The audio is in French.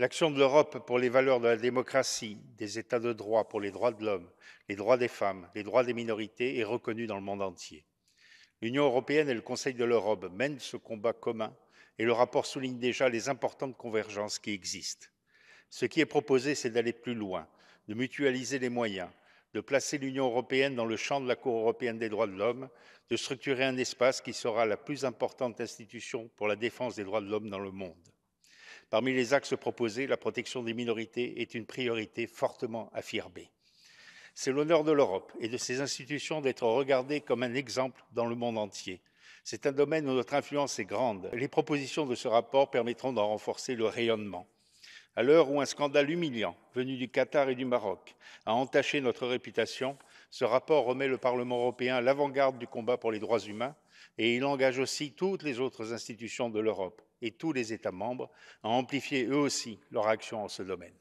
L'action de l'Europe pour les valeurs de la démocratie, des États de droit, pour les droits de l'homme, les droits des femmes, les droits des minorités est reconnue dans le monde entier. L'Union européenne et le Conseil de l'Europe mènent ce combat commun et le rapport souligne déjà les importantes convergences qui existent. Ce qui est proposé, c'est d'aller plus loin, de mutualiser les moyens, de placer l'Union européenne dans le champ de la Cour européenne des droits de l'homme, de structurer un espace qui sera la plus importante institution pour la défense des droits de l'homme dans le monde. Parmi les axes proposés, la protection des minorités est une priorité fortement affirmée. C'est l'honneur de l'Europe et de ses institutions d'être regardées comme un exemple dans le monde entier. C'est un domaine où notre influence est grande. Les propositions de ce rapport permettront d'en renforcer le rayonnement. À l'heure où un scandale humiliant venu du Qatar et du Maroc a entaché notre réputation, ce rapport remet le Parlement européen à l'avant-garde du combat pour les droits humains et il engage aussi toutes les autres institutions de l'Europe et tous les États membres à amplifier eux aussi leur action en ce domaine.